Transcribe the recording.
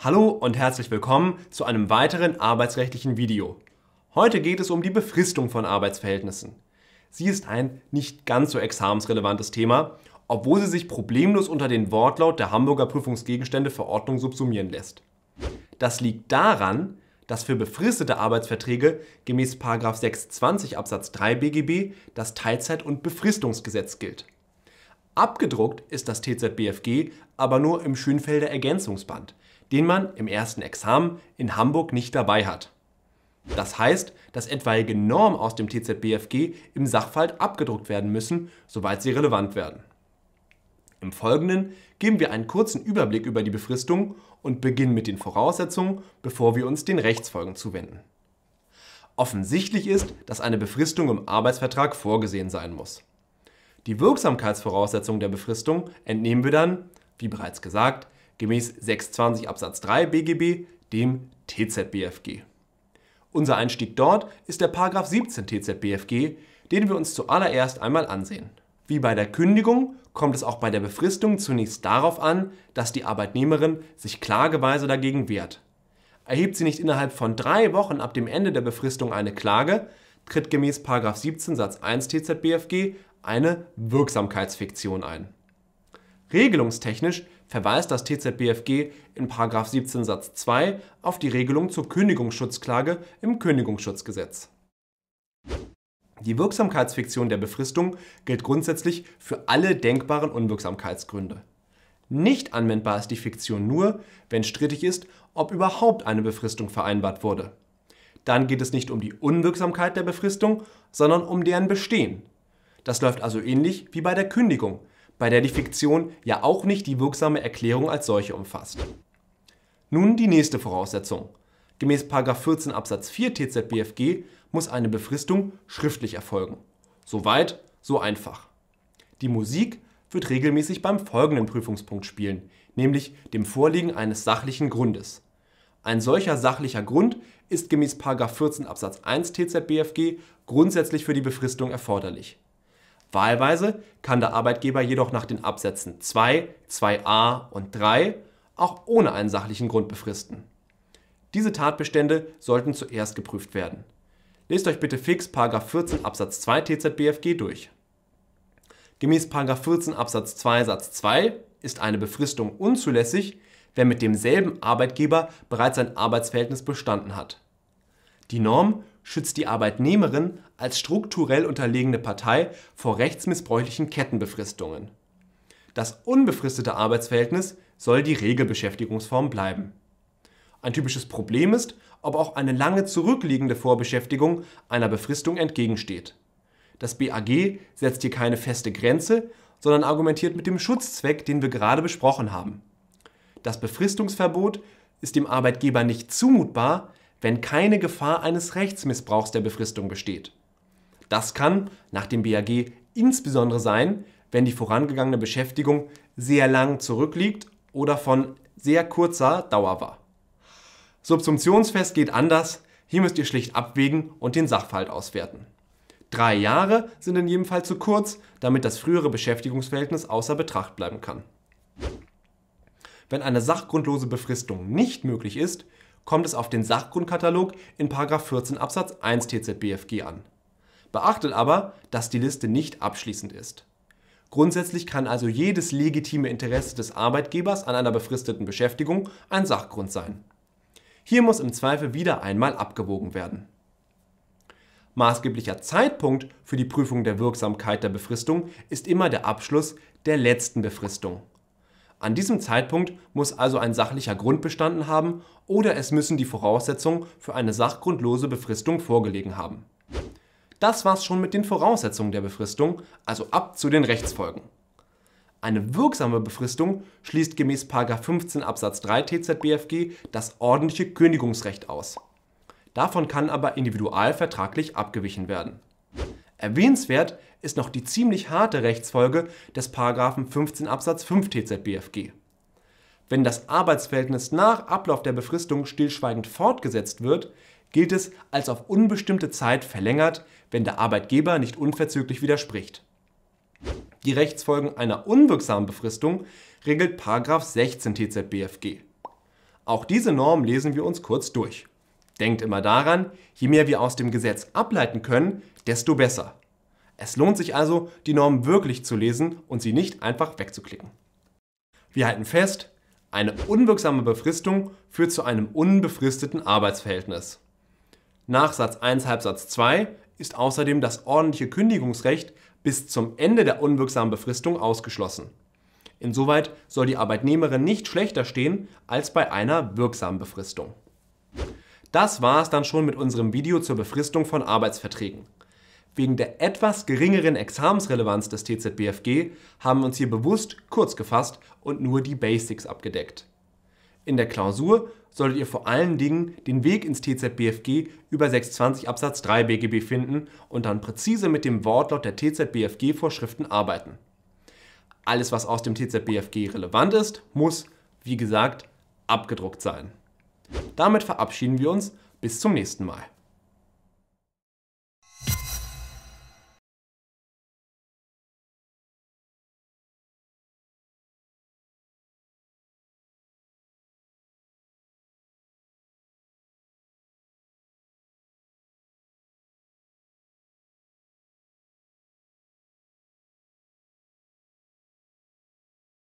Hallo und herzlich willkommen zu einem weiteren arbeitsrechtlichen Video. Heute geht es um die Befristung von Arbeitsverhältnissen. Sie ist ein nicht ganz so examensrelevantes Thema, obwohl sie sich problemlos unter den Wortlaut der Hamburger Prüfungsgegenstände Verordnung subsumieren lässt. Das liegt daran, dass für befristete Arbeitsverträge gemäß 620 Absatz 3 BGB das Teilzeit- und Befristungsgesetz gilt. Abgedruckt ist das TZBFG aber nur im Schönfelder Ergänzungsband, den man im ersten Examen in Hamburg nicht dabei hat. Das heißt, dass etwaige Normen aus dem TZBFG im Sachverhalt abgedruckt werden müssen, soweit sie relevant werden. Im Folgenden geben wir einen kurzen Überblick über die Befristung und beginnen mit den Voraussetzungen, bevor wir uns den Rechtsfolgen zuwenden. Offensichtlich ist, dass eine Befristung im Arbeitsvertrag vorgesehen sein muss. Die Wirksamkeitsvoraussetzungen der Befristung entnehmen wir dann, wie bereits gesagt, gemäß 620 Absatz 3 BGB, dem TZBFG. Unser Einstieg dort ist der 17 TZBFG, den wir uns zuallererst einmal ansehen. Wie bei der Kündigung kommt es auch bei der Befristung zunächst darauf an, dass die Arbeitnehmerin sich klageweise dagegen wehrt. Erhebt sie nicht innerhalb von drei Wochen ab dem Ende der Befristung eine Klage, tritt gemäß 17 Satz 1 TZBFG eine Wirksamkeitsfiktion ein. Regelungstechnisch verweist das TZBFG in 17 Satz 2 auf die Regelung zur Kündigungsschutzklage im Kündigungsschutzgesetz. Die Wirksamkeitsfiktion der Befristung gilt grundsätzlich für alle denkbaren Unwirksamkeitsgründe. Nicht anwendbar ist die Fiktion nur, wenn strittig ist, ob überhaupt eine Befristung vereinbart wurde. Dann geht es nicht um die Unwirksamkeit der Befristung, sondern um deren Bestehen. Das läuft also ähnlich wie bei der Kündigung, bei der die Fiktion ja auch nicht die wirksame Erklärung als solche umfasst. Nun die nächste Voraussetzung. Gemäß 14 Absatz 4 TZBFG muss eine Befristung schriftlich erfolgen. Soweit, so einfach. Die Musik wird regelmäßig beim folgenden Prüfungspunkt spielen, nämlich dem Vorliegen eines sachlichen Grundes. Ein solcher sachlicher Grund ist gemäß 14 Absatz 1 TZBFG grundsätzlich für die Befristung erforderlich. Wahlweise kann der Arbeitgeber jedoch nach den Absätzen 2, 2a und 3 auch ohne einen sachlichen Grund befristen. Diese Tatbestände sollten zuerst geprüft werden. Lest euch bitte fix 14 Absatz 2 TZBFG durch. Gemäß 14 Absatz 2 Satz 2 ist eine Befristung unzulässig, wenn mit demselben Arbeitgeber bereits ein Arbeitsverhältnis bestanden hat. Die Norm schützt die Arbeitnehmerin als strukturell unterlegene Partei vor rechtsmissbräuchlichen Kettenbefristungen. Das unbefristete Arbeitsverhältnis soll die Regelbeschäftigungsform bleiben. Ein typisches Problem ist, ob auch eine lange zurückliegende Vorbeschäftigung einer Befristung entgegensteht. Das BAG setzt hier keine feste Grenze, sondern argumentiert mit dem Schutzzweck, den wir gerade besprochen haben. Das Befristungsverbot ist dem Arbeitgeber nicht zumutbar, wenn keine Gefahr eines Rechtsmissbrauchs der Befristung besteht. Das kann nach dem BAG insbesondere sein, wenn die vorangegangene Beschäftigung sehr lang zurückliegt oder von sehr kurzer Dauer war. Subsumptionsfest geht anders, hier müsst ihr schlicht abwägen und den Sachverhalt auswerten. Drei Jahre sind in jedem Fall zu kurz, damit das frühere Beschäftigungsverhältnis außer Betracht bleiben kann. Wenn eine sachgrundlose Befristung nicht möglich ist, kommt es auf den Sachgrundkatalog in § 14 Absatz 1 TZBFG an. Beachtet aber, dass die Liste nicht abschließend ist. Grundsätzlich kann also jedes legitime Interesse des Arbeitgebers an einer befristeten Beschäftigung ein Sachgrund sein. Hier muss im Zweifel wieder einmal abgewogen werden. Maßgeblicher Zeitpunkt für die Prüfung der Wirksamkeit der Befristung ist immer der Abschluss der letzten Befristung, an diesem Zeitpunkt muss also ein sachlicher Grund bestanden haben oder es müssen die Voraussetzungen für eine sachgrundlose Befristung vorgelegen haben. Das war's schon mit den Voraussetzungen der Befristung, also ab zu den Rechtsfolgen. Eine wirksame Befristung schließt gemäß 15 Absatz 3 TZBFG das ordentliche Kündigungsrecht aus. Davon kann aber individualvertraglich abgewichen werden. Erwähnenswert ist noch die ziemlich harte Rechtsfolge des 15 Absatz 5 TZBFG. Wenn das Arbeitsverhältnis nach Ablauf der Befristung stillschweigend fortgesetzt wird, gilt es als auf unbestimmte Zeit verlängert, wenn der Arbeitgeber nicht unverzüglich widerspricht. Die Rechtsfolgen einer unwirksamen Befristung regelt 16 TZBFG. Auch diese Norm lesen wir uns kurz durch. Denkt immer daran, je mehr wir aus dem Gesetz ableiten können, desto besser. Es lohnt sich also, die Normen wirklich zu lesen und sie nicht einfach wegzuklicken. Wir halten fest, eine unwirksame Befristung führt zu einem unbefristeten Arbeitsverhältnis. Nach Satz 1 Halbsatz 2 ist außerdem das ordentliche Kündigungsrecht bis zum Ende der unwirksamen Befristung ausgeschlossen. Insoweit soll die Arbeitnehmerin nicht schlechter stehen als bei einer wirksamen Befristung. Das war es dann schon mit unserem Video zur Befristung von Arbeitsverträgen. Wegen der etwas geringeren Examensrelevanz des TZBFG haben wir uns hier bewusst kurz gefasst und nur die Basics abgedeckt. In der Klausur solltet ihr vor allen Dingen den Weg ins TZBFG über 620 Absatz 3 BGB finden und dann präzise mit dem Wortlaut der TZBFG-Vorschriften arbeiten. Alles, was aus dem TZBFG relevant ist, muss, wie gesagt, abgedruckt sein. Damit verabschieden wir uns. Bis zum nächsten Mal.